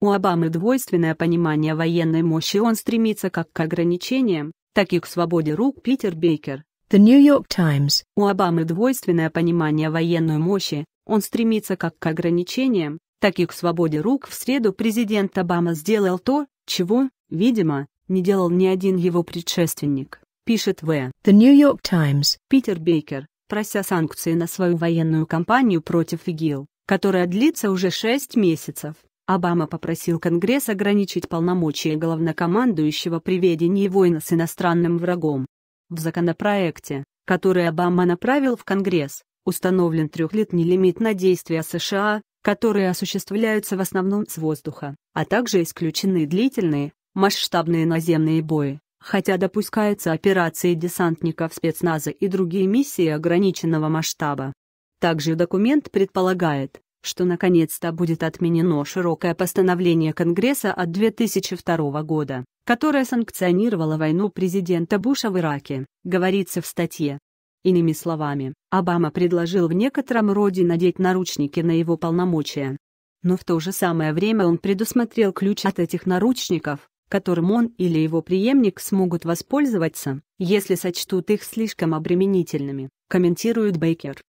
У Обамы двойственное понимание военной мощи, он стремится как к ограничениям, так и к свободе рук Питер Бейкер. The New York Times. У Обамы двойственное понимание военной мощи, он стремится как к ограничениям, так и к свободе рук. В среду президент Обама сделал то, чего, видимо, не делал ни один его предшественник, пишет В. The New York Times. Питер Бейкер, прося санкции на свою военную кампанию против ИГИЛ, которая длится уже шесть месяцев. Обама попросил Конгресс ограничить полномочия главнокомандующего при ведении войны с иностранным врагом. В законопроекте, который Обама направил в Конгресс, установлен трехлетний лимит на действия США, которые осуществляются в основном с воздуха, а также исключены длительные, масштабные наземные бои, хотя допускаются операции десантников спецназа и другие миссии ограниченного масштаба. Также документ предполагает, что наконец-то будет отменено широкое постановление Конгресса от 2002 года, которое санкционировало войну президента Буша в Ираке, говорится в статье. Иными словами, Обама предложил в некотором роде надеть наручники на его полномочия. Но в то же самое время он предусмотрел ключ от этих наручников, которым он или его преемник смогут воспользоваться, если сочтут их слишком обременительными, комментирует Бейкер.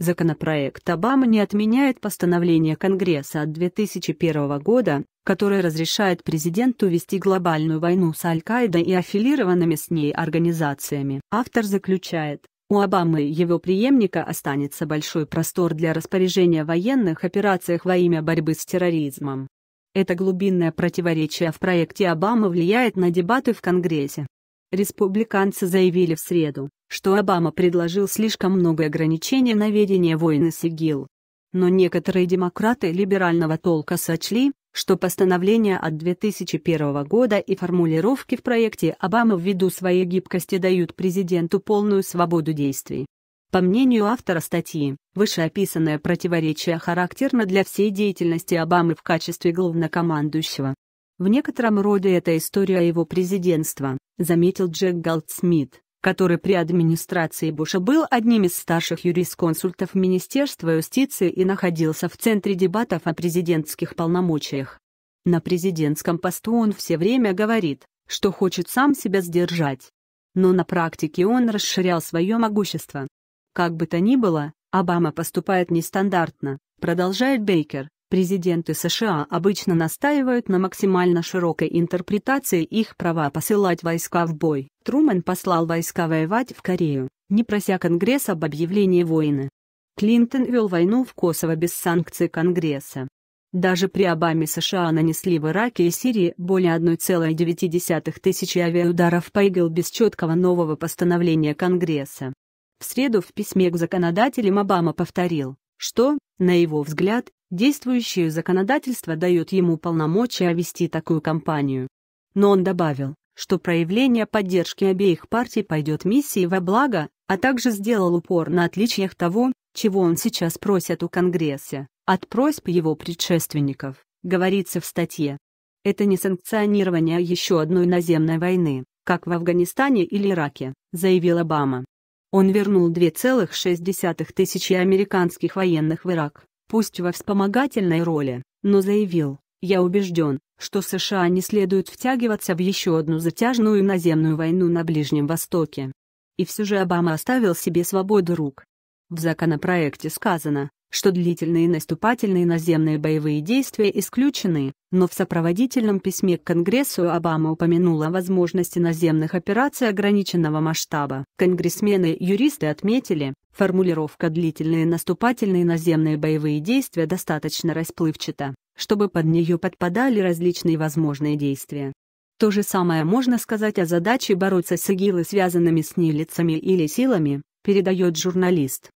Законопроект Обама не отменяет постановление Конгресса от 2001 года, которое разрешает президенту вести глобальную войну с Аль-Каидой и аффилированными с ней организациями. Автор заключает, у Обамы и его преемника останется большой простор для распоряжения военных операциях во имя борьбы с терроризмом. Это глубинное противоречие в проекте Обамы влияет на дебаты в Конгрессе. Республиканцы заявили в среду, что Обама предложил слишком много ограничений на ведение войны с ИГИЛ. Но некоторые демократы либерального толка сочли, что постановления от 2001 года и формулировки в проекте Обамы ввиду своей гибкости дают президенту полную свободу действий. По мнению автора статьи, вышеописанное противоречие характерно для всей деятельности Обамы в качестве главнокомандующего. В некотором роде это история его президентства, заметил Джек Галдсмит который при администрации Буша был одним из старших юрисконсультов Министерства юстиции и находился в центре дебатов о президентских полномочиях. На президентском посту он все время говорит, что хочет сам себя сдержать. Но на практике он расширял свое могущество. Как бы то ни было, Обама поступает нестандартно, продолжает Бейкер, Президенты США обычно настаивают на максимально широкой интерпретации их права посылать войска в бой. Трумэн послал войска воевать в Корею, не прося Конгресса об объявлении войны. Клинтон вел войну в Косово без санкций Конгресса. Даже при Обаме США нанесли в Ираке и Сирии более 1,9 тысячи авиаударов по ИГЛ без четкого нового постановления Конгресса. В среду в письме к законодателям Обама повторил, что, на его взгляд, Действующее законодательство дает ему полномочия вести такую кампанию. Но он добавил, что проявление поддержки обеих партий пойдет миссии во благо, а также сделал упор на отличиях того, чего он сейчас просит у Конгресса, от просьб его предшественников, говорится в статье. Это не санкционирование еще одной наземной войны, как в Афганистане или Ираке, заявил Обама. Он вернул 2,6 тысячи американских военных в Ирак пусть во вспомогательной роли, но заявил, «Я убежден, что США не следует втягиваться в еще одну затяжную наземную войну на Ближнем Востоке». И все же Обама оставил себе свободу рук. В законопроекте сказано, что длительные наступательные наземные боевые действия исключены, но в сопроводительном письме к Конгрессу Обама упомянул о возможности наземных операций ограниченного масштаба. Конгрессмены и юристы отметили, Формулировка «длительные наступательные наземные боевые действия» достаточно расплывчата, чтобы под нее подпадали различные возможные действия. То же самое можно сказать о задаче бороться с ИГИЛы связанными с ней лицами или силами, передает журналист.